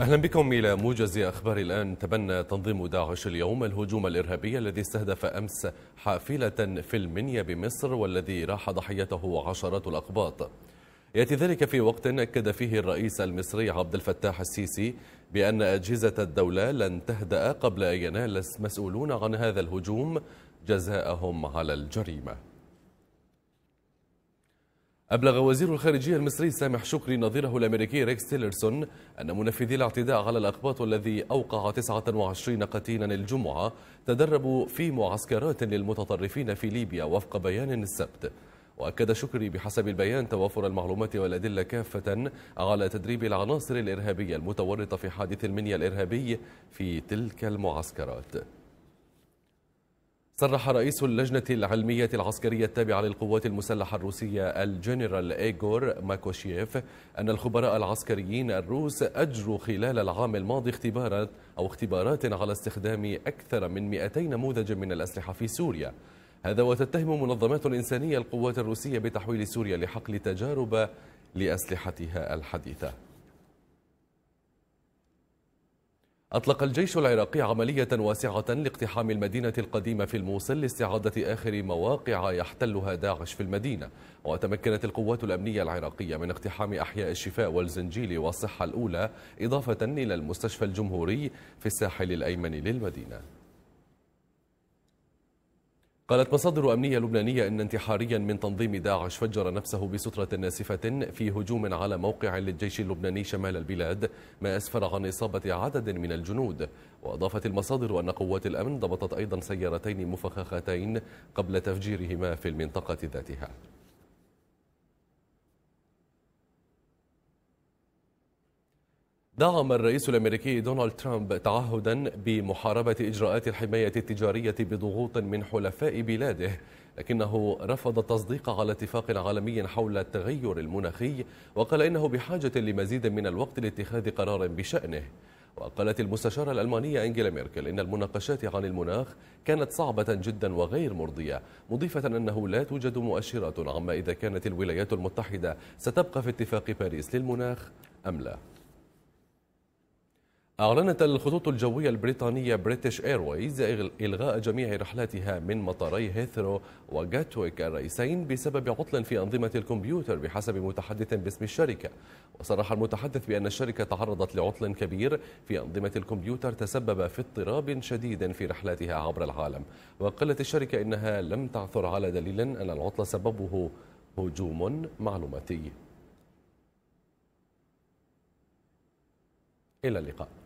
أهلا بكم إلى موجز أخبار الآن تبنى تنظيم داعش اليوم الهجوم الإرهابي الذي استهدف أمس حافلة في المنيا بمصر والذي راح ضحيته عشرات الأقباط يأتي ذلك في وقت أكد فيه الرئيس المصري عبد الفتاح السيسي بأن أجهزة الدولة لن تهدأ قبل أن ينال المسؤولون عن هذا الهجوم جزاءهم على الجريمة أبلغ وزير الخارجية المصري سامح شكري نظيره الأمريكي ريكس تيلرسون أن منفذي الاعتداء على الأقباط الذي أوقع 29 قتيلا الجمعة تدربوا في معسكرات للمتطرفين في ليبيا وفق بيان السبت وأكد شكري بحسب البيان توافر المعلومات والأدلة كافة على تدريب العناصر الإرهابية المتورطة في حادث المنيا الإرهابي في تلك المعسكرات صرح رئيس اللجنة العلمية العسكرية التابعة للقوات المسلحة الروسية الجنرال إيغور ماكوشيف أن الخبراء العسكريين الروس أجروا خلال العام الماضي اختبارات أو اختبارات على استخدام أكثر من 200 نموذج من الأسلحة في سوريا هذا وتتهم منظمات إنسانية القوات الروسية بتحويل سوريا لحقل تجارب لأسلحتها الحديثة أطلق الجيش العراقي عملية واسعة لاقتحام المدينة القديمة في الموصل لاستعادة آخر مواقع يحتلها داعش في المدينة وتمكنت القوات الأمنية العراقية من اقتحام أحياء الشفاء والزنجيل والصحة الأولى إضافة إلى المستشفى الجمهوري في الساحل الأيمن للمدينة قالت مصادر أمنية لبنانية إن انتحاريا من تنظيم داعش فجر نفسه بسترة ناسفة في هجوم على موقع للجيش اللبناني شمال البلاد ما أسفر عن إصابة عدد من الجنود وأضافت المصادر أن قوات الأمن ضبطت أيضا سيارتين مفخختين قبل تفجيرهما في المنطقة ذاتها دعم الرئيس الامريكي دونالد ترامب تعهدا بمحاربه اجراءات الحمايه التجاريه بضغوط من حلفاء بلاده لكنه رفض التصديق على اتفاق عالمي حول التغير المناخي وقال انه بحاجه لمزيد من الوقت لاتخاذ قرار بشانه وقالت المستشارة الألمانية أنجيلا ميركل إن المناقشات عن المناخ كانت صعبة جدا وغير مرضية مضيفة أنه لا توجد مؤشرات عما إذا كانت الولايات المتحدة ستبقى في اتفاق باريس للمناخ أم لا أعلنت الخطوط الجوية البريطانية بريتش إيرويز إلغاء جميع رحلاتها من مطاري هيثرو وجاتويك الرئيسين بسبب عطل في أنظمة الكمبيوتر بحسب متحدث باسم الشركة وصرح المتحدث بأن الشركة تعرضت لعطل كبير في أنظمة الكمبيوتر تسبب في اضطراب شديد في رحلاتها عبر العالم وقالت الشركة إنها لم تعثر على دليل أن العطل سببه هجوم معلوماتي إلى اللقاء